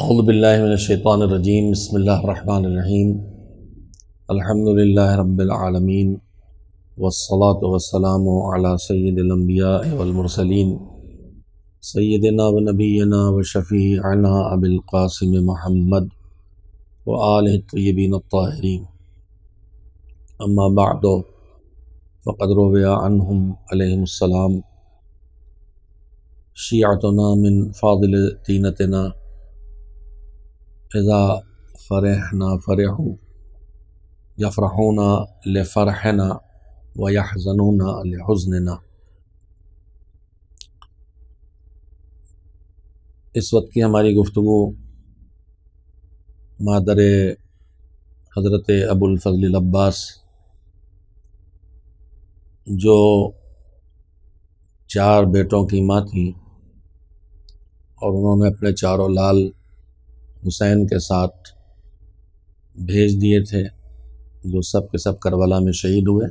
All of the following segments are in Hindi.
أعوذ بالله من الشيطان الرجيم بسم الله الرحمن الرحيم الحمد لله رب العالمين والصلاة والسلام على سيد الأنبياء والمرسلين سيدنا ونبينا وشفيعنا أبي القاسم محمد وآله الطيبين الطاهرين أما بعد فقد روي عنهم عليهم السلام شيعتنا من فاضل دينتنا फ़िज़ा फ़रहना फ़रह यफ़रहना लफ़रहना व यहजनूना लहजनना इस वक्त की हमारी गुफ्तु मादर हज़रत अबुलफ़ल अब्बास जो चार बेटों की माँ थी और उन्होंने अपने चारों लाल हुसैन के साथ भेज दिए थे जो सब के सब करबला में शहीद हुए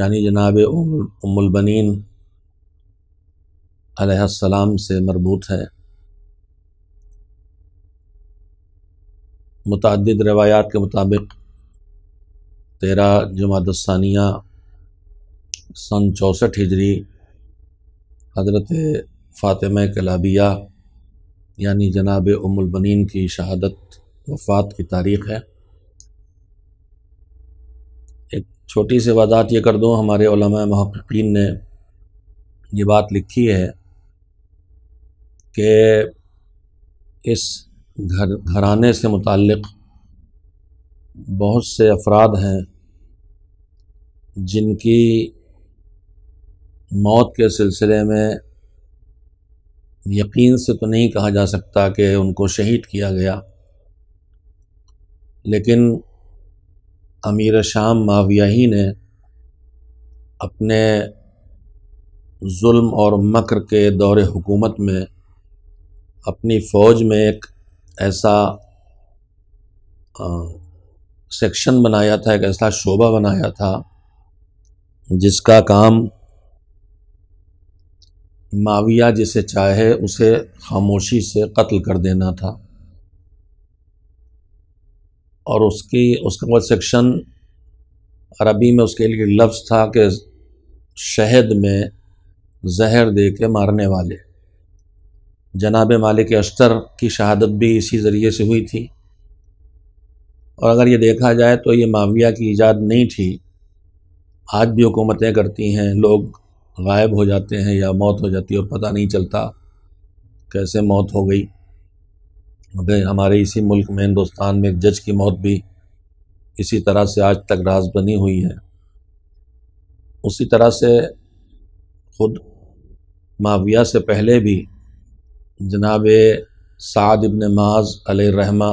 यानी जनाब उमुलबनिन अलैहिस्सलाम से मरबूत है मुतद रवायात के मुताबिक तेरह जमातसानिया सन चौंसठ हिजरी हज़रत फ़ातिमा कलाबिया यानी जनाब उमुलबनिन की शहादत वफात की तारीख़ है एक छोटी सी वजात ये कर दूँ हमारे महक्कीन ने ये बात लिखी है कि इस घर घराने से मुतक़ बहुत से अफराद हैं जिनकी मौत के सिलसिले में यकीन से तो नहीं कहा जा सकता कि उनको शहीद किया गया लेकिन अमीर शाम माविया ही ने अपने जुल्म और मकर के दौर हुकूमत में अपनी फ़ौज में एक ऐसा आ, सेक्शन बनाया था एक ऐसा शोबा बनाया था जिसका काम माविया जिसे चाहे उसे खामोशी से कत्ल कर देना था और उसकी उसका वो सेक्शन अरबी में उसके लिए लफ्ज़ था कि शहद में जहर दे के मारने वाले जनाब मालिक अश्तर की शहादत भी इसी ज़रिए से हुई थी और अगर ये देखा जाए तो ये माविया की ईजाद नहीं थी आज भी हुकूमतें करती हैं लोग गायब हो जाते हैं या मौत हो जाती है और पता नहीं चलता कैसे मौत हो गई अभी हमारे इसी मुल्क में हिंदुस्तान में एक जज की मौत भी इसी तरह से आज तक राज बनी हुई है उसी तरह से खुद माविया से पहले भी जनाब साद इबन माज रहमा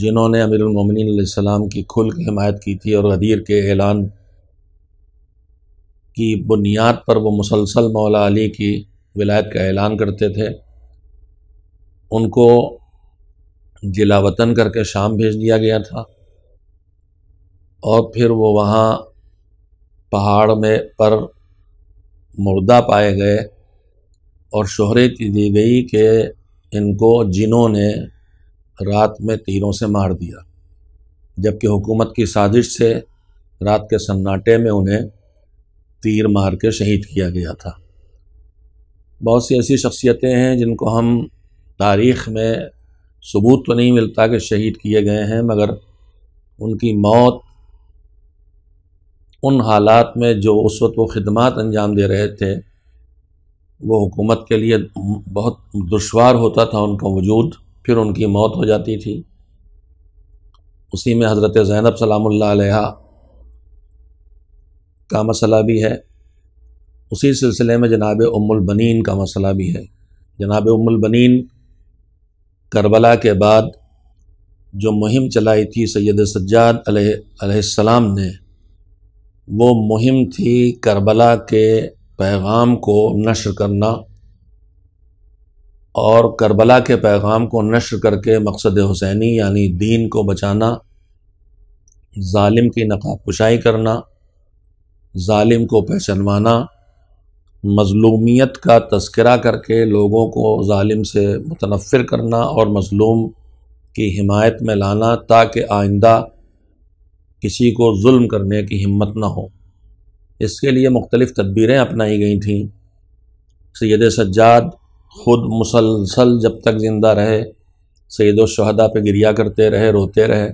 जिन्होंने अमीरमिन सलाम की खुल की हिमायत की थी और गदीर के ऐलान की बुनियाद पर वो मुसलसल मौला अली की विलायत का ऐलान करते थे उनको जिला वतन करके शाम भेज दिया गया था और फिर वो वहाँ पहाड़ में पर मुर्दा पाए गए और शहरत दी गई कि इनको जिनों ने रात में तीरों से मार दिया जबकि हुकूमत की साजिश से रात के सन्नाटे में उन्हें तीर मार के शहीद किया गया था बहुत सी ऐसी शख्सियतें हैं जिनको हम तारीख़ में सबूत तो नहीं मिलता कि शहीद किए गए हैं मगर उनकी मौत उन हालात में जो उस वक्त वो खदमात अंजाम दे रहे थे वो हुकूमत के लिए बहुत दुशवार होता था उनका वजूद फिर उनकी मौत हो जाती थी उसी में हज़रत ज़ैनब सलाम का मसला भी है उसी सिलसिले में जनाब बनीन का मसला भी है जनाब बनीन करबला के बाद जो मुहिम चलाई थी सैद सज्जाद सलाम ने वो मुहिम थी करबला के पैगाम को नशर करना और करबला के पैगाम को नशर करके मकसद हुसैनी यानी दीन को बचाना ालिम की नकाब कुशाई करना ालिम को पहचानवाना मज़लूमियत का तस्करा करके लोगों को ालिम से मुतनफ़िर करना और मज़लूम की हिमायत में लाना ताकि आइंदा किसी को जुल्म करने की हिम्मत ना हो इसके लिए मुख्तलिफ़ तदबीरें अपनाई गई थीं सैद सज्जाद ख़ुद मुसलसल जब तक ज़िंदा रहे सैद शहदा पर गिरिया करते रहे रोते रहे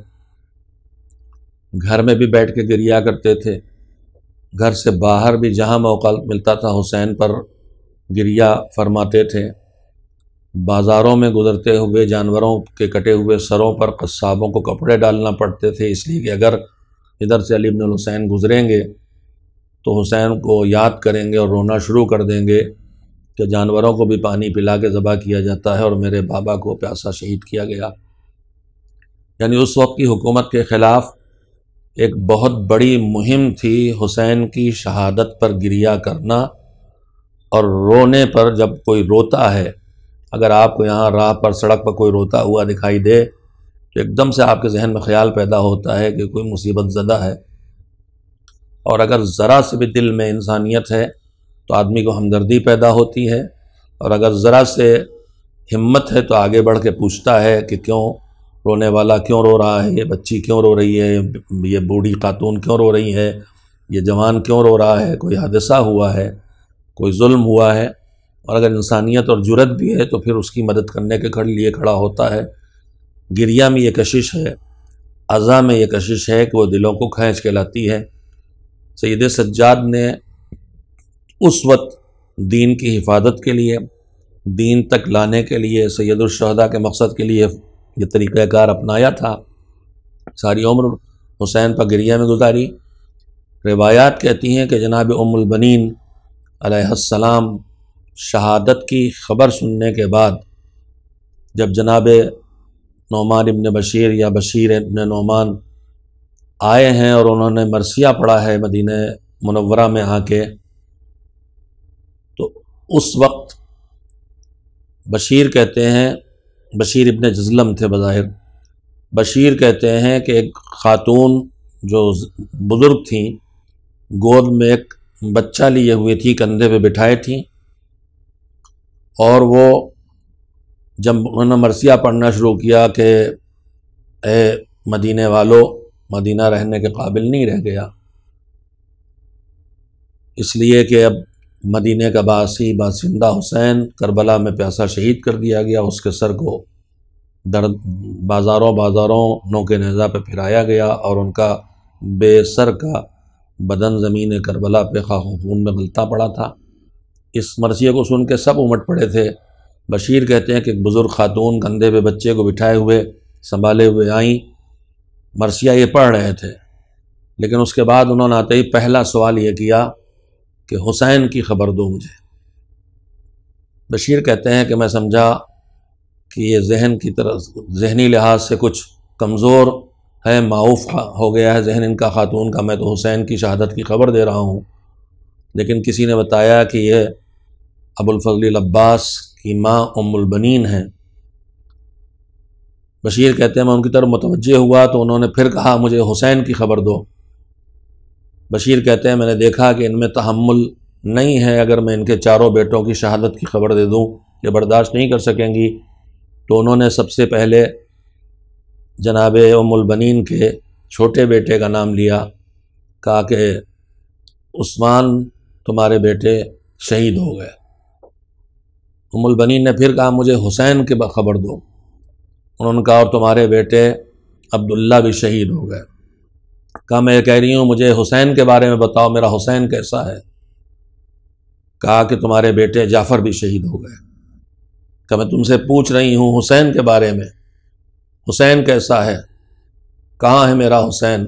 घर में भी बैठ के गिरिया करते थे घर से बाहर भी जहाँ मौका मिलता था हुसैन पर गिरिया फरमाते थे बाज़ारों में गुजरते हुए जानवरों के कटे हुए सरों पर कस्साबों को कपड़े डालना पड़ते थे इसलिए कि अगर इधर से अली हुसैन गुजरेंगे तो हुसैन को याद करेंगे और रोना शुरू कर देंगे कि जानवरों को भी पानी पिला के ज़बह किया जाता है और मेरे बाबा को प्यासा शहीद किया गया यानी उस वक्त की हुकूमत के ख़िलाफ़ एक बहुत बड़ी मुहिम थी हुसैन की शहादत पर गिरिया करना और रोने पर जब कोई रोता है अगर आपको यहाँ राह पर सड़क पर कोई रोता हुआ दिखाई दे तो एकदम से आपके जहन में ख्याल पैदा होता है कि कोई मुसीबत ज़दा है और अगर ज़रा से भी दिल में इंसानियत है तो आदमी को हमदर्दी पैदा होती है और अगर ज़रा से हिम्मत है तो आगे बढ़ के पूछता है कि क्यों रोने वाला क्यों रो रहा है ये बच्ची क्यों रो रही है ये बूढ़ी खातून क्यों रो रही है ये जवान क्यों रो रहा है कोई हादसा हुआ है कोई जुल्म हुआ है और अगर इंसानियत और जुरत भी है तो फिर उसकी मदद करने के खड़ लिए खड़ा होता है गिरिया में ये कशिश है अज़ा में ये कशिश है कि वह दिलों को खींच के लाती है सैद सज्जाद ने उस वक्त दीन की हिफाजत के लिए दीन तक लाने के लिए सैदुलशहदा के मकसद के लिए ये तरीक़ाकार अपनाया था सारी उम्र हुसैन पर गिरिया में गुजारी रिवायात कहती हैं कि जनाब उमुलबनिन आसलम शहादत की खबर सुनने के बाद जब जनाब नौमान इबन बशीर या बशीर इबन नौमान आए हैं और उन्होंने मरसिया पढ़ा है मदीन मनवरा में आके तो उस वक्त बशीर कहते हैं बशीर इबन जजलम थे बज़ाहिर बशीर कहते हैं कि एक ख़ातून जो बुज़ुर्ग थी गोद में एक बच्चा लिए हुए थी कंधे पे बिठाए थी और वो जब उन्होंने मरसिया पढ़ना शुरू किया कि ए मदीने वालों मदीना रहने के काबिल नहीं रह गया इसलिए कि अब मदीने का बासी बासिंदा हुसैन करबला में प्यासा शहीद कर दिया गया उसके सर को दर्द बाज़ारों बाज़ारों नोके नज़ा पर फिराया गया और उनका बेसर का बदन ज़मीन करबला पे खा खून में गलता पड़ा था इस मरसिए को सुन के सब उमट पड़े थे बशीर कहते हैं कि बुज़ुर्ग खातून कंधे पे बच्चे को बिठाए हुए संभाले हुए आईं मरसिया ये पढ़ रहे थे लेकिन उसके बाद उन्होंने आते ही पहला सवाल ये किया कि हुसैन की खबर दो मुझे बशीर कहते हैं कि मैं समझा कि ये जहन की तरह जहनी लिहाज से कुछ कमज़ोर है माऊफ हो गया है जहन इनका ख़ातून का मैं तो हुसैन की शहादत की खबर दे रहा हूँ लेकिन किसी ने बताया कि यह अबुलफजल अब्बास की माँ उमुलबनिन हैं बशीर कहते हैं मैं उनकी तरफ मुतवजह हुआ तो उन्होंने फिर कहा मुझे हुसैन की खबर दो बशीर कहते हैं मैंने देखा कि इनमें तहमुल नहीं है अगर मैं इनके चारों बेटों की शहादत की खबर दे दूँ ये बर्दाश्त नहीं कर सकेंगी तो उन्होंने सबसे पहले जनाब उमुलबनिन के छोटे बेटे का नाम लिया कहा कि उस्मान तुम्हारे बेटे शहीद हो गए उमुलबनिन ने फिर कहा मुझे हुसैन के खबर दो उन्होंने कहा और तुम्हारे बेटे अब्दुल्ला भी शहीद हो गए कहा मैं कह रही हूँ मुझे हुसैन के बारे में बताओ मेरा हुसैन कैसा है कहा कि तुम्हारे बेटे जाफ़र भी शहीद हो गए कहा मैं तुमसे पूछ रही हूँ हुसैन के बारे में हुसैन कैसा है कहाँ है मेरा हुसैन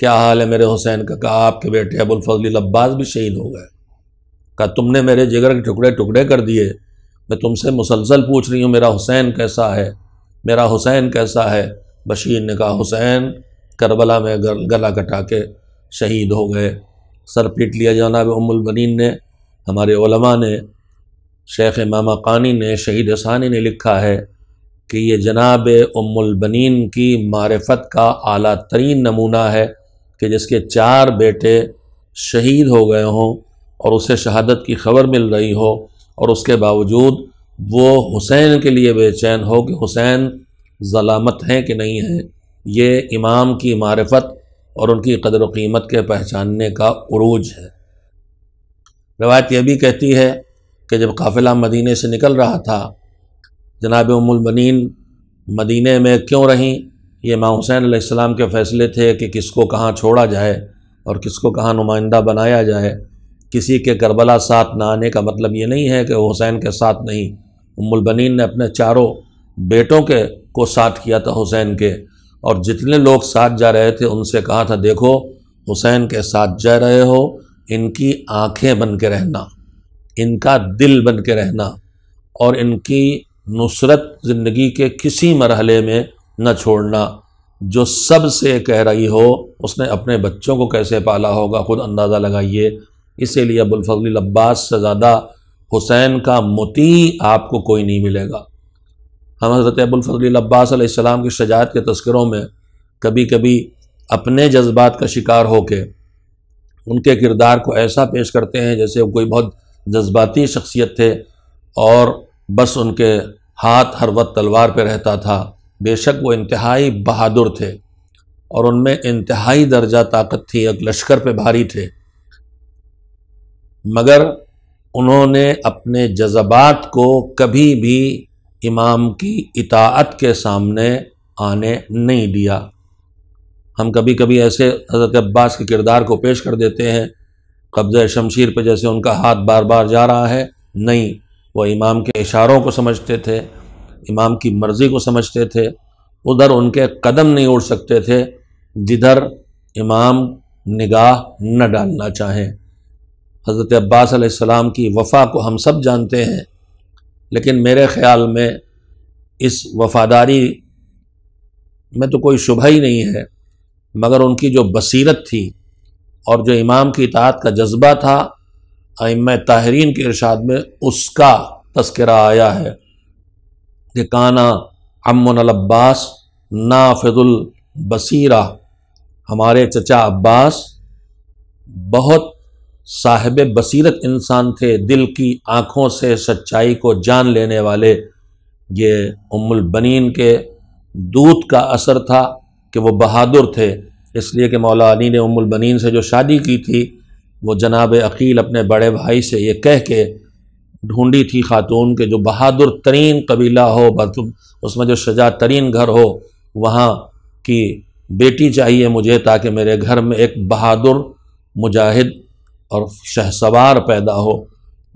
क्या हाल है मेरे हुसैन का कहा आपके बेटे अबुलफजल अब्बास भी शहीद हो गए कहा तुमने मेरे जिगर के टुकड़े टुकड़े कर दिए मैं तुमसे मुसलसल पूछ रही हूँ मेरा हुसैन कैसा है मेरा हुसैन कैसा है बशीर ने कहा हुसैन करबला में गला कटा के शहीद हो गए सर पीट लिया जनाब उमुलबनिन ने हमारे ओलमा ने शेख मामा कानी ने शहीद सानी ने लिखा है कि ये जनाब उमुलबनिन की मारफत का अली तरीन नमूना है कि जिसके चार बेटे शहीद हो गए हों और उसे शहादत की खबर मिल रही हो और उसके बावजूद वो हुसैन के लिए बेचैन हो कि हुसैन ज़लामत हैं कि नहीं हैं ये इमाम की मारफत और उनकी कदर कीमत के पहचानने का अरूज है रवायत यह भी कहती है कि जब काफिला मदीने से निकल रहा था जनाब उमुलबनिन मदीने में क्यों रहीं ये माँ हुसैन आसमाम के फ़ैसले थे कि किसको कहाँ छोड़ा जाए और किसको कहाँ नुमाइंदा बनाया जाए किसी के करबला साथ ना आने का मतलब ये नहीं है कि हुसैन के साथ नहीं उमुलबनिन ने अपने चारों बेटों के को साथ किया था हुसैन के और जितने लोग साथ जा रहे थे उनसे कहा था देखो हुसैन के साथ जा रहे हो इनकी आंखें बन के रहना इनका दिल बन के रहना और इनकी नुसरत ज़िंदगी के किसी मरहले में न छोड़ना जो सब से कह रही हो उसने अपने बच्चों को कैसे पाला होगा ख़ुद अंदाज़ा लगाइए इसीलिए अबुलफजल अब्बास से ज़्यादा हुसैन का मती आपको कोई नहीं मिलेगा हज़रत अबुलफजल अब्बास की शजात के तस्करों में कभी कभी अपने जज्बात का शिकार के उनके किरदार को ऐसा पेश करते हैं जैसे वो कोई बहुत जज्बाती शख्सियत थे और बस उनके हाथ हर वक्त तलवार पर रहता था बेशक वो इंतहाई बहादुर थे और उनमें इंतहाई दर्जा ताकत थी एक लश्कर पे भारी थे मगर उन्होंने अपने जज्बात को कभी भी इमाम की इताअत के सामने आने नहीं दिया हम कभी कभी ऐसे हज़रत अब्बास के किरदार को पेश कर देते हैं कब्ज़ शमशीर पर जैसे उनका हाथ बार बार जा रहा है नहीं वो इमाम के इशारों को समझते थे इमाम की मर्ज़ी को समझते थे उधर उनके कदम नहीं उड़ सकते थे जिधर इमाम निगाह न डालना चाहें हज़रत अब्बास की वफ़ा को हम सब जानते हैं लेकिन मेरे ख्याल में इस वफादारी में तो कोई शुभ ही नहीं है मगर उनकी जो बसीरत थी और जो इमाम की इतात का जज्बा था अम ताहरीन के इरशाद में उसका तस्करा आया है कि काना अमन अब्बास नाफिदुल बसीरा हमारे चचा अब्बास बहुत साहब बसीरत इंसान थे दिल की आँखों से सच्चाई को जान लेने वाले ये उमुल बनीन के दूत का असर था कि वो बहादुर थे इसलिए कि मौला अली ने उमुल बनीन से जो शादी की थी वो जनाब अकील अपने बड़े भाई से ये कह के ढूंढी थी खातून के जो बहादुर तरीन कबीला हो उसमें जो शजा तरीन घर हो वहाँ की बेटी चाहिए मुझे ताकि मेरे घर में एक बहादुर मुजाहिद और शहसवार पैदा हो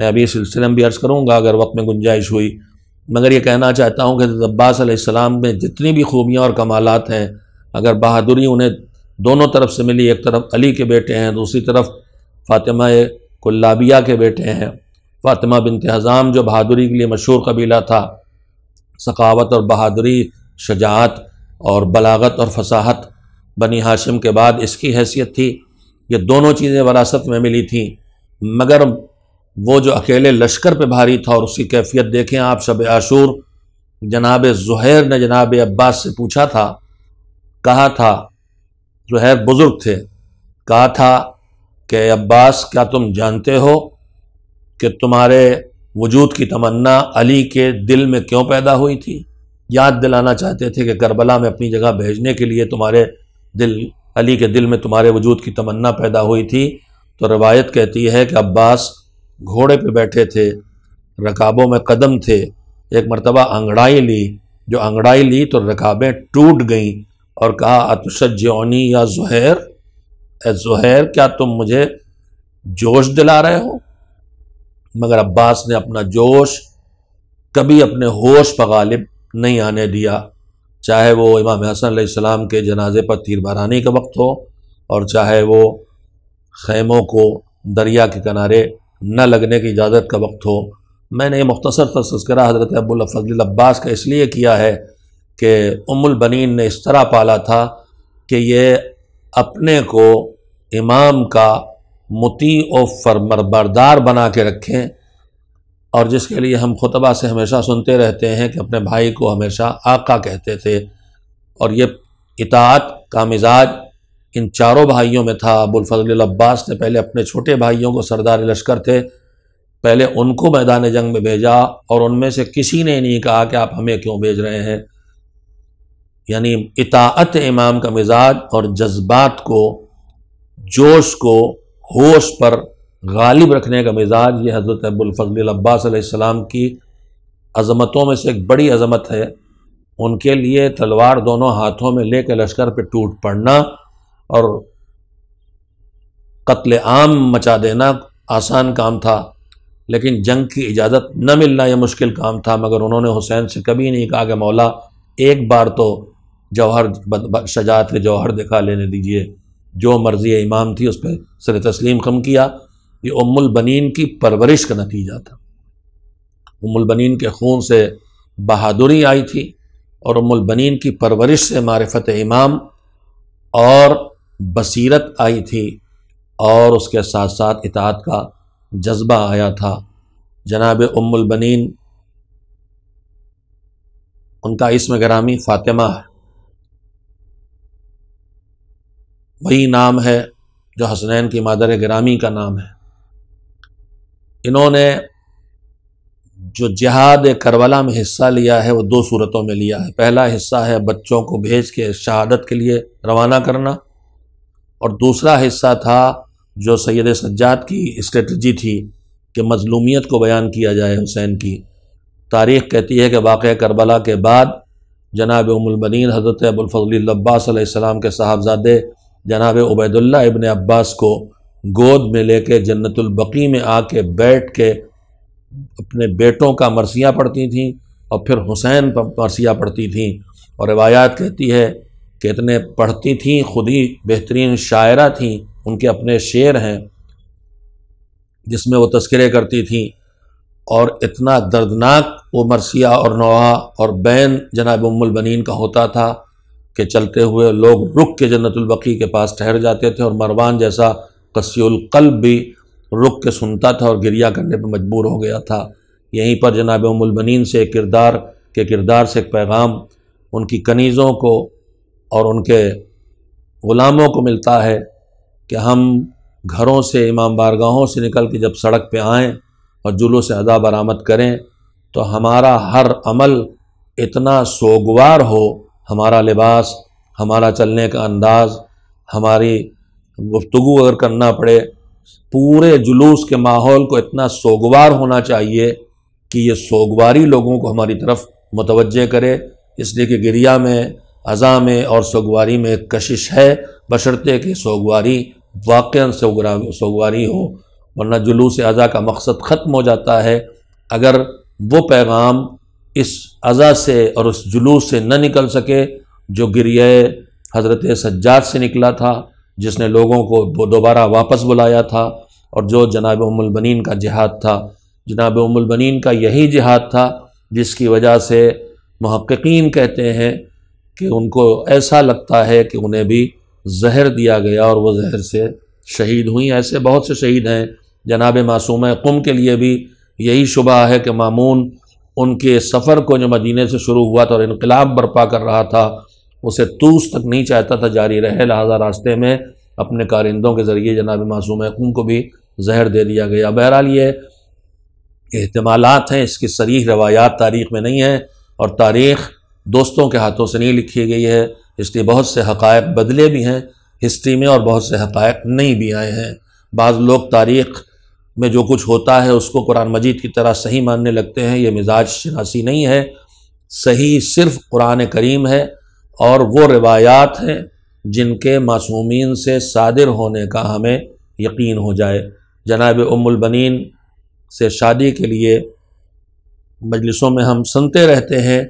मैं अभी सिलसिले में भी अर्ज़ करूँगा अगर वक्त में गुंजाइश हुई मगर ये कहना चाहता हूँ कि अब्बास में जितनी भी खूबियाँ और कमालत हैं अगर बहादुरी उन्हें दोनों तरफ से मिली एक तरफ अली के बेटे हैं दूसरी तरफ फ़ातिमा कुल्लाबिया के बेटे हैं फ़ातिमा बिन हज़ाम जो बहादुरी के लिए मशहूर कबीला था सखावत और बहादुरी शजात और बलागत और फसाहत बनी हाशिम के बाद इसकी हैसियत थी ये दोनों चीज़ें वरासत में मिली थी मगर वो जो अकेले लश्कर पे भारी था और उसकी कैफियत देखें आप शब आशूर जनाब जहैर ने जनाब अब्बास से पूछा था कहा था जहैर बुज़ुर्ग थे कहा था कि अब्बास क्या तुम जानते हो कि तुम्हारे वजूद की तमन्ना अली के दिल में क्यों पैदा हुई थी याद दिलाना चाहते थे कि करबला में अपनी जगह भेजने के लिए तुम्हारे दिल अली के दिल में तुम्हारे वजूद की तमन्ना पैदा हुई थी तो रवायत कहती है कि अब्बास घोड़े पे बैठे थे रकाबों में कदम थे एक मरतबा अंगड़ाई ली जो अंगड़ाई ली तो रकाबें टूट गईं और कहा अतुशनी या जहैर ए जहैर क्या तुम मुझे जोश दिला रहे हो मगर अब्बास ने अपना जोश कभी अपने होश पर गालिब नहीं आने दिया चाहे वो इमाम हसन सलाम के जनाजे पर तीर बारानी का वक्त हो और चाहे वो खैमों को दरिया के किनारे न लगने की इजाज़त का वक्त हो मैंने ये मुख्तसर तस्करा हज़रत अबुल फजल अब्बास का इसलिए किया है कि उमुल बनीन ने इस तरह पाला था कि ये अपने को इमाम का मुती और फरमरबरदार बना के रखें और जिसके लिए हम खुतबा से हमेशा सुनते रहते हैं कि अपने भाई को हमेशा आका कहते थे और ये इतात का मिजाज इन चारों भाइयों में था अबुलफल अब्बास ने पहले अपने छोटे भाइयों को सरदार लश्कर थे पहले उनको मैदान जंग में भेजा और उनमें से किसी ने नहीं कहा कि आप हमें क्यों भेज रहे हैं यानी इतात इमाम का मिजाज और जज्बात को जोश को होश पर गालिब रखने का मिजाज ये हज़रत अबुलफ़ल अब्बासम की अज़मतों में से एक बड़ी अज़मत है उनके लिए तलवार दोनों हाथों में ले कर लश्कर पर टूट पड़ना और कत्ल आम मचा देना आसान काम था लेकिन जंग की इजाज़त न मिलना यह मुश्किल काम था मगर उन्होंने हुसैन से कभी नहीं कहा कि मौला एक बार तो जौहर शजात के जौहर दिखा लेने दीजिए जो मर्ज़ी इमाम थी उस पर सर तस्लीम खम किया ये उम्मुल बनीन की परवरिश का नतीजा था उम्मुल बनीन के खून से बहादुरी आई थी और उम्मुल बनीन की परवरिश से मारफत इमाम और बसीरत आई थी और उसके साथ साथ इतात का जज्बा आया था जनाब उम्मुल बनीन उनका इसम ग्रामी फ़ातिमा है वही नाम है जो हसनैन की मादर ग्रामी का नाम है इन्होंने जो जहाद करबला में हिस्सा लिया है वो दो सूरतों में लिया है पहला हिस्सा है बच्चों को भेज के शहादत के लिए रवाना करना और दूसरा हिस्सा था जो सैद सज्जाद की स्ट्रेटजी थी कि मजलूमियत को बयान किया जाए हुसैन की तारीख़ कहती है कि वाक़ करबला के बाद जनाब उमलबनिन हज़रत अबुलफल अब्बास के साहबजादे जनाब उबैदल्ला इबन अब्बास को गोद में लेके बकी में आके बैठ के अपने बेटों का मरसिया पढ़ती थीं और फिर हुसैन पर मरसिया पढ़ती थीं और रवायात कहती है कि इतने पढ़ती थीं खुद ही बेहतरीन शायरा थीं उनके अपने शेर हैं जिसमें वो तस्करे करती थीं और इतना दर्दनाक वो मरसिया और नवा और बैन जनाब उम्मलबनिन का होता था कि चलते हुए लोग रुक के बकी के पास ठहर जाते थे और मरवान जैसा कल्ब भी रुक के सुनता था और गिरिया करने पर मजबूर हो गया था यहीं पर जनाब उमुलबनिन से एक किरदार के किरदार से एक पैगाम उनकी कनीज़ों को और उनके ग़ुलामों को मिलता है कि हम घरों से इमाम बारगाहों से निकल के जब सड़क पर आएँ और जुलू से अदा बरामद करें तो हमारा हर अमल इतना सोगवार हो हमारा लिबास हमारा चलने का अंदाज़ हमारी गुफ्तु अगर करना पड़े पूरे जुलूस के माहौल को इतना सोगवार होना चाहिए कि ये सोगवारी लोगों को हमारी तरफ मुतवजह करे इसलिए कि गिरिया में अज़ा में और सोगवारी में कशिश है बशर्ते कि सोगवारी वाक़ सोगवारी हो वरना जुलूस अज़ा का मकसद ख़त्म हो जाता है अगर वो पैगाम इस अज़ा से और उस जुलूस से न निकल सके जो गिरिया हज़रत सज्जाद से निकला था जिसने लोगों को दोबारा वापस बुलाया था और जो जनाब उमुलबनिन का जिहाद था जनाब उमुलबनिन का यही जिहाद था जिसकी वजह से महक्कीन कहते हैं कि उनको ऐसा लगता है कि उन्हें भी जहर दिया गया और वह जहर से शहीद हुई ऐसे बहुत से शहीद हैं जनाब मासूम कुम के लिए भी यही शुबा है कि मामून उनके सफ़र को जो मदीने से शुरू हुआ था और इनकलाब बर्पा कर रहा था उसे तूस तक नहीं चाहता था जारी रहे लिहाजा रास्ते में अपने कारिंदों के ज़रिए जनाब मासूम खून को भी जहर दे दिया गया बहरहाल ये अहतमालत हैं इसकी सरीह रवायात तारीख में नहीं है और तारीख दोस्तों के हाथों से नहीं लिखी गई है इसलिए बहुत से हक़ बदले भी हैं हिस्ट्री में और बहुत से हक़ नहीं भी आए हैं बाज़ लोग तारीख में जो कुछ होता है उसको कुरान मजीद की तरह सही मानने लगते हैं ये मिजाज शनासी नहीं है सही सिर्फ कुरान करीम है और वो रिवायात हैं जिनके मासूमीन से सादिर होने का हमें यकीन हो जाए जनाब उमुलबनिन से शादी के लिए मजलिसों में हम सुनते रहते हैं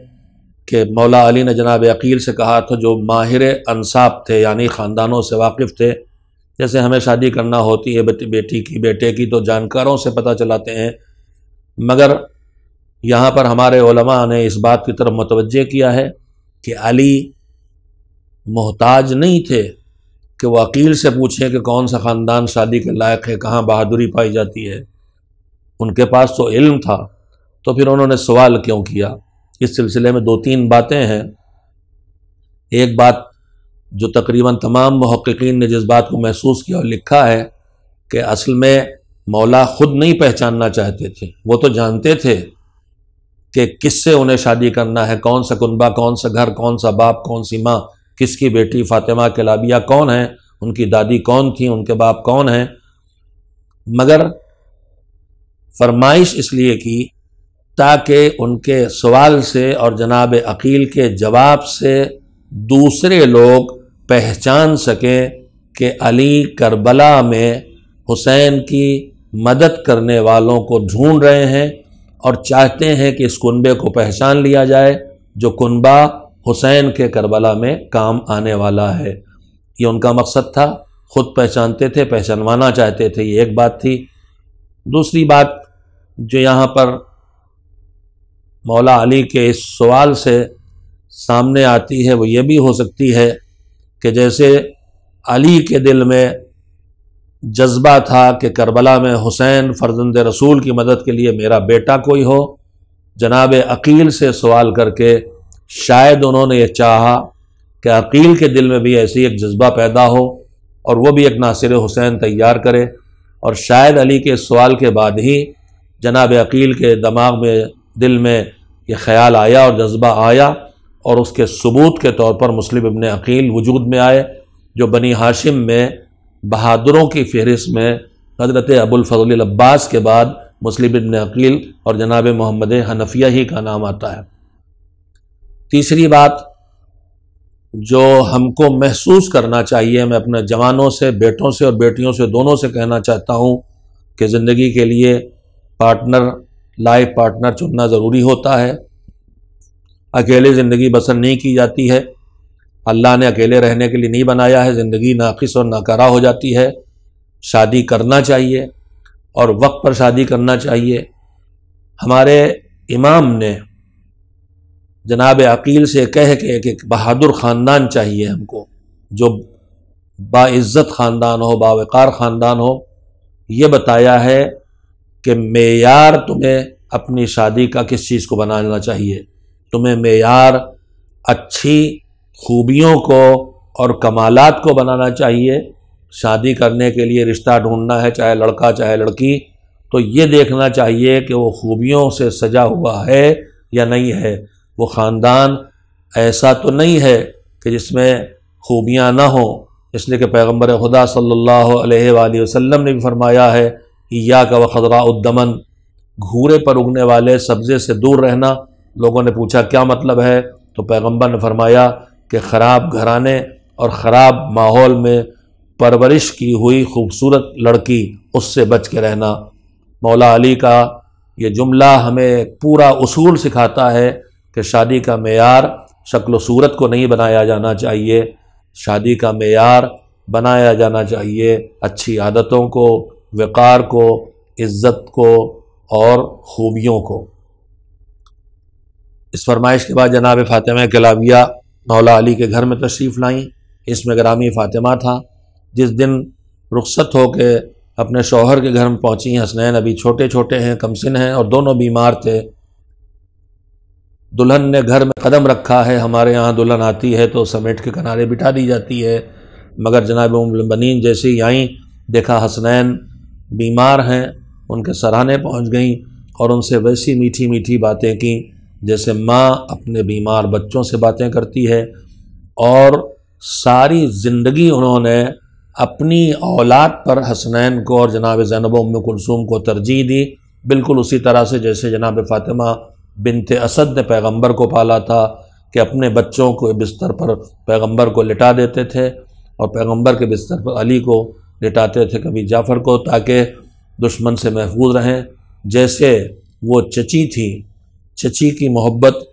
कि मौला अली ने जनाब अकील से कहा था जो माहिर अनसाब थे यानी ख़ानदानों से वाकिफ़ थे जैसे हमें शादी करना होती है बेटी की बेटे की तो जानकारों से पता चलाते हैं मगर यहाँ पर हमारे ने इस बात की तरफ मतवजह किया है कि अली मोहताज नहीं थे कि वकील से पूछें कि कौन सा ख़ानदान शादी के लायक है कहाँ बहादुरी पाई जाती है उनके पास तो इल्म था तो फिर उन्होंने सवाल क्यों किया इस सिलसिले में दो तीन बातें हैं एक बात जो तकरीबन तमाम महक्कीन ने जिस बात को महसूस किया और लिखा है कि असल में मौला ख़ुद नहीं पहचानना चाहते थे वो तो जानते थे कि किससे उन्हें शादी करना है कौन सा कुनबा कौन सा घर कौन सा बाप कौन सी माँ किसकी बेटी फातिमा कलाबिया कौन है उनकी दादी कौन थी उनके बाप कौन हैं मगर फरमाइश इसलिए की ताकि उनके सवाल से और जनाब अकील के जवाब से दूसरे लोग पहचान सकें कि अली करबला में हुसैन की मदद करने वालों को ढूंढ रहे हैं और चाहते हैं कि इस कुनबे को पहचान लिया जाए जो कुनबा हुसैन के करबला में काम आने वाला है ये उनका मकसद था खुद पहचानते थे पहचानवाना चाहते थे ये एक बात थी दूसरी बात जो यहाँ पर मौला अली के इस सवाल से सामने आती है वो ये भी हो सकती है कि जैसे अली के दिल में जज्बा था कि करबला में हुसैन फर्जंद रसूल की मदद के लिए मेरा बेटा कोई हो जनाब अकील से सवाल करके शायद उन्होंने यह चाहा कि अकील के दिल में भी ऐसी एक जज्बा पैदा हो और वह भी एक नासिर हुसैन तैयार करे और शायद अली के सवाल के बाद ही जनाब अकील के दिमाग में दिल में ये ख्याल आया और जज्बा आया और उसके सबूत के तौर पर मुस्लिम इबन अकील वजूद में आए जो बनी हाशिम में बहादुरों की फहरिस्त में हज़रत अबुलफजल अब्बास के बाद मुस्लिम इबन अकील और जनाब मोहम्मद हनफिया ही का नाम आता है तीसरी बात जो हमको महसूस करना चाहिए मैं अपने जवानों से बेटों से और बेटियों से दोनों से कहना चाहता हूँ कि ज़िंदगी के लिए पार्टनर लाइफ पार्टनर चुनना ज़रूरी होता है अकेले ज़िंदगी बसर नहीं की जाती है अल्लाह ने अकेले रहने के लिए नहीं बनाया है ज़िंदगी नाकिस और नाकारा हो जाती है शादी करना चाहिए और वक्त पर शादी करना चाहिए हमारे इमाम ने जनाब अकील से कह के एक बहादुर ख़ानदान चाहिए हमको जो बाज़्ज़त ख़ानदान हो बावक़ार ख़ानदान हो ये बताया है कि मैार तुम्हें अपनी शादी का किस चीज़ को बनाना चाहिए तुम्हें मैार अच्छी खूबियों को और कमालत को बनाना चाहिए शादी करने के लिए रिश्ता ढूंढना है चाहे लड़का चाहे लड़की तो ये देखना चाहिए कि वो खूबियों से सजा हुआ है या नहीं है वो ख़ानदान ऐसा तो नहीं है कि जिसमें खूबियाँ ना हों इसलिए कि पैगम्बर खुदा सल्ला वसम ने भी फरमाया है या का वखदरा उद्दमन घूरे पर उगने वाले सब्ज़े से दूर रहना लोगों ने पूछा क्या मतलब है तो पैगम्बर ने फरमाया कि ख़राब घराने और ख़राब माहौल में परवरिश की हुई खूबसूरत लड़की उससे बच के रहना मौला अली का ये जुमला हमें पूरा उसूल सिखाता है कि शादी का मैार शक्ल सूरत को नहीं बनाया जाना चाहिए शादी का मैार बनाया जाना चाहिए अच्छी आदतों को वक़ार को इज़्ज़त को और खूबियों को इस फरमाइश के बाद जनाब फ़ातिमा कलाविया मौला अली के घर में तशरीफ़ लाईं इसमें ग्रामी फ़ातिमा था जिस दिन हो के अपने शौहर के घर में पहुँची हसनैन अभी छोटे छोटे हैं कमसिन हैं और दोनों बीमार थे दुल्हन ने घर में कदम रखा है हमारे यहाँ दुल्हन आती है तो समेट के किनारे बिठा दी जाती है मगर जनाब बनीन जैसे आई देखा हसनैन बीमार हैं उनके सराहने पहुँच गई और उनसे वैसी मीठी मीठी बातें की जैसे माँ अपने बीमार बच्चों से बातें करती है और सारी ज़िंदगी उन्होंने अपनी औलाद पर हसनैन को और जनाब जैनब उम कुलसूम को तरजीह दी बिल्कुल उसी तरह से जैसे जनाब फ़ातिमा बिनते असद ने पैगंबर को पाला था कि अपने बच्चों को बिस्तर पर पैगंबर को लिटा देते थे और पैगंबर के बिस्तर पर अली को लिटाते थे कभी जाफ़र को ताकि दुश्मन से महफूज रहें जैसे वो चची थी चची की मोहब्बत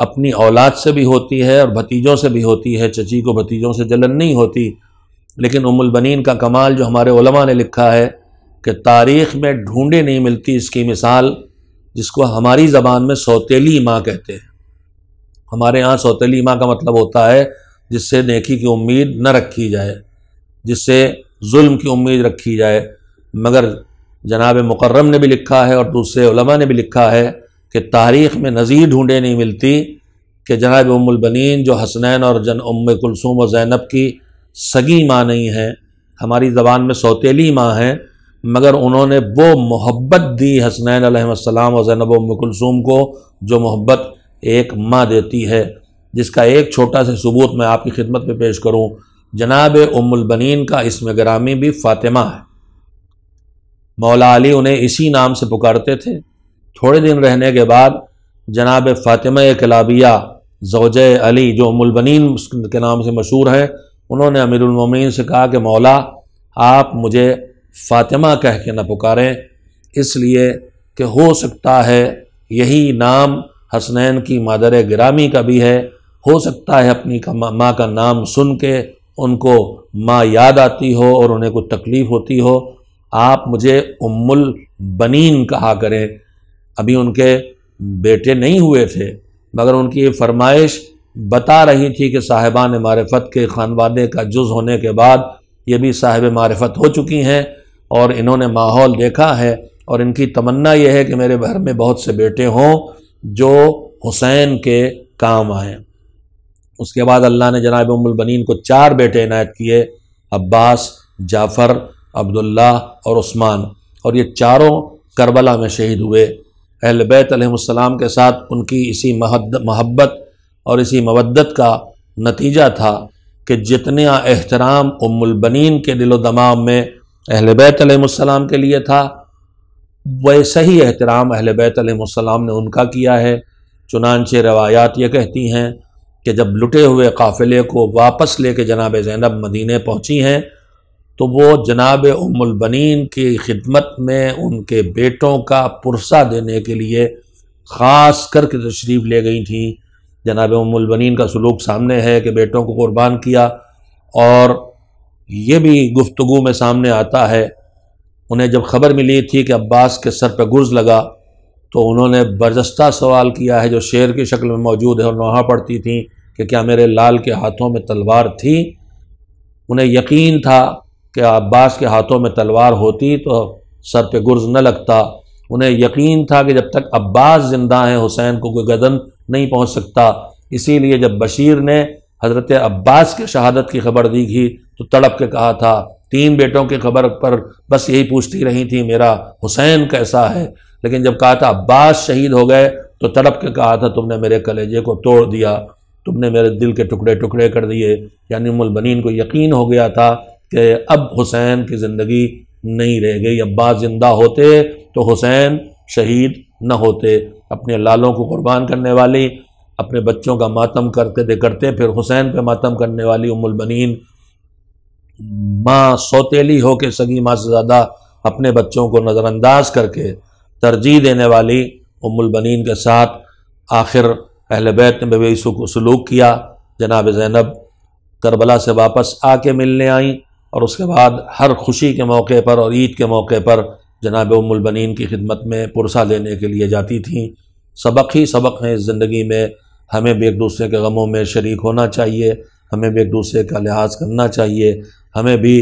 अपनी औलाद से भी होती है और भतीजों से भी होती है चची को भतीजों से जलन नहीं होती लेकिन उमुलबनिन का कमाल जो हमारे ने लिखा है कि तारीख़ में ढूँढे नहीं मिलती इसकी मिसाल जिसको हमारी ज़बान में सौतेली माँ कहते हैं हमारे यहाँ सौतेली माँ का मतलब होता है जिससे नेकी की उम्मीद न रखी जाए जिससे जुल्म की उम्मीद रखी जाए मगर जनाब मुकर्रम ने भी लिखा है और दूसरे उलमा ने भी लिखा है कि तारीख़ में नज़ीर ढूंढे नहीं मिलती कि जनाब उमुलबनिन जो हसनैन और जन उम कुलसूम और जैनब की सगी माँ नहीं हैं हमारी ज़बान में सौतीली माँ हैं मगर उन्होंने वो मोहब्बत दी हसनैन आसलम और ज़ैनब मकुलसूम को जो मोहब्बत एक माँ देती है जिसका एक छोटा सा सबूत मैं आपकी खिदमत में पेश करूँ जनाब उम्मलबनिन का इसम ग्रामी भी फ़ातिमा है मौला अली उन्हें इसी नाम से पुकारते थे थोड़े दिन रहने के बाद जनाब फ़ातिमा कलाबिया जोज अली जो उम्मलबनिन के नाम से मशहूर हैं उन्होंने अमीरमिन से कहा कि मौला आप मुझे फातिमा कह के न पुकारें इसलिए कि हो सकता है यही नाम हसनैन की मादर ग्रामी का भी है हो सकता है अपनी का माँ का नाम सुन के उनको माँ याद आती हो और उन्हें कोई तकलीफ़ होती हो आप मुझे उम्मुल बनीन कहा करें अभी उनके बेटे नहीं हुए थे मगर उनकी ये फरमाइश बता रही थी कि साहिबान मारफत के खानवादे का जुज़ होने के बाद ये भी साहिब मारफत हो चुकी हैं और इन्होंने माहौल देखा है और इनकी तमन्ना यह है कि मेरे घर में बहुत से बेटे हों जो हुसैन के काम आए उसके बाद अल्लाह ने जनाब उमुलबनिन को चार बेटे इनायत किए अब्बास जाफ़र अब्दुल्ला और उस्मान और ये चारों करबला में शहीद हुए अहल बैतम के साथ उनकी इसी महब्बत और इसी मवदत का नतीजा था कि जितने एहतराम उम्मलबनिन के दिलो दमाम में अहल बैतम के लिए था वैसे ही एहतराम अहल बैतम ने उनका किया है चुनानचे रवायात ये कहती हैं कि जब लुटे हुए काफ़िले को वापस लेके जनाब ज़ैनब मदीने पहुँची हैं तो वो जनाब उम्मलबनिन की खिदमत में उनके बेटों का पुरसा देने के लिए ख़ास करके तशरीफ़ ले गई थी जनाब उमुलबनिन का सलूक सामने है कि बेटों को कुर्बान किया और ये भी गुफ्तु में सामने आता है उन्हें जब खबर मिली थी कि अब्बास के सर पर गुर्ज लगा तो उन्होंने बर्जस्त सवाल किया है जो शेर की शक्ल में मौजूद है और नोहा पड़ती थी कि क्या मेरे लाल के हाथों में तलवार थी उन्हें यकीन था कि अब्बास के हाथों में तलवार होती तो सर पे गुर्ज न लगता उन्हें यकीन था कि जब तक अब्बास ज़िंदा हैं हुसैन को कोई गदन नहीं पहुँच सकता इसीलिए जब बशीर ने हज़रत अब्बास की शहादत की खबर दी थी तो तड़प के कहा था तीन बेटों की खबर पर बस यही पूछती रही थी मेरा हुसैन कैसा है लेकिन जब कहा था अब्बास शहीद हो गए तो तड़प के कहा था तुमने मेरे कलेजे को तोड़ दिया तुमने मेरे दिल के टुकड़े टुकड़े कर दिए यानी मुलबनीन को यकीन हो गया था कि अब हुसैन की ज़िंदगी नहीं रह गई अब्बास ज़िंदा होते तो हुसैन शहीद न होते अपने लालों को कुर्बान करने वाली अपने बच्चों का मातम करते करते फिर हुसैन पे मातम करने वाली उमुलमनिन माँ सौतेली हो के सगी माँ से ज़्यादा अपने बच्चों को नज़रअंदाज करके तरजीह देने वाली उमुलबनिन के साथ आखिर अहल बैत ने बेबीसू को सलूक किया जनाब ज़ैनब करबला से वापस आके मिलने आई और उसके बाद हर खुशी के मौके पर और ईद के मौके पर जनाब उमुलबनिन की खिदमत में पुरसा देने के लिए जाती थी सबक ही सबक हैं इस ज़िंदगी में हमें भी एक दूसरे के गमों में शरीक होना चाहिए हमें भी एक दूसरे का लिहाज करना चाहिए हमें भी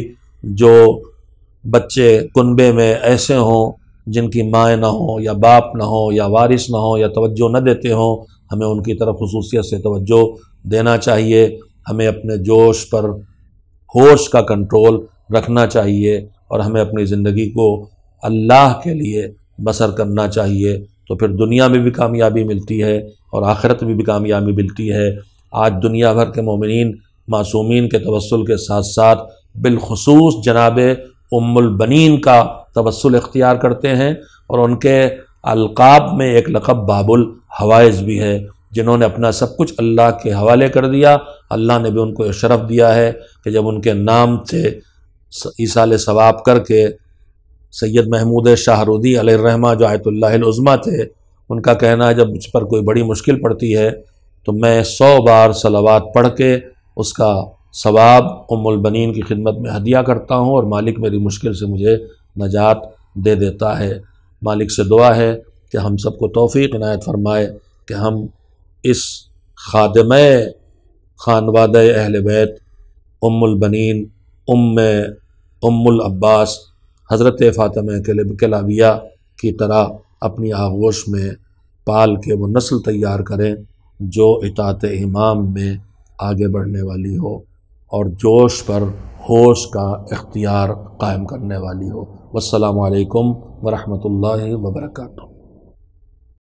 जो बच्चे कुनबे में ऐसे हों जिनकी माएँ ना हों या बाप ना हो या वारिस ना हो या तवज्जो न देते हों हमें उनकी तरफ खसूसियत से तवज्जो देना चाहिए हमें अपने जोश पर होश का कंट्रोल रखना चाहिए और हमें अपनी ज़िंदगी को अल्लाह के लिए बसर करना चाहिए तो फिर दुनिया में भी कामयाबी मिलती है और आखिरत में भी कामयाबी मिलती है आज दुनिया भर के ममिन मासूमिन के तवसल के साथ साथ बिलखसूस जनाब उम्मलबनिन का तवसल अख्तियार करते हैं और उनके अलकाब में एक लकब बाबुल हवाइज भी है जिन्होंने अपना सब कुछ अल्लाह के हवाले कर दिया अल्लाह ने भी उनको शरफ दिया है कि जब उनके नाम से ईसाल सवाब करके सैयद महमूद शाहरुदी अलरमा जो आयतुल्लाज़मा थे उनका कहना है जब मुझ पर कोई बड़ी मुश्किल पड़ती है तो मैं सौ बार सलावात पढ़ के उसका सवाब उमुलबनिन की खिदमत में हदिया करता हूँ और मालिक मेरी मुश्किल से मुझे नजात दे देता है मालिक से दुआ है कि हम सबको तोफ़ी इनायत फरमाए कि हम इस खादम खानवाद अहल बैत उमुलबनिन उम उम्मुल अब्बास हज़रत फ़ातम कलाविया की तरह अपनी आगोश में पाल के वो नस्ल तैयार करें जो इतात इमाम में आगे बढ़ने वाली हो और जोश पर होश का इख्तियार कायम करने वाली हो वालकम वरहमल वर्का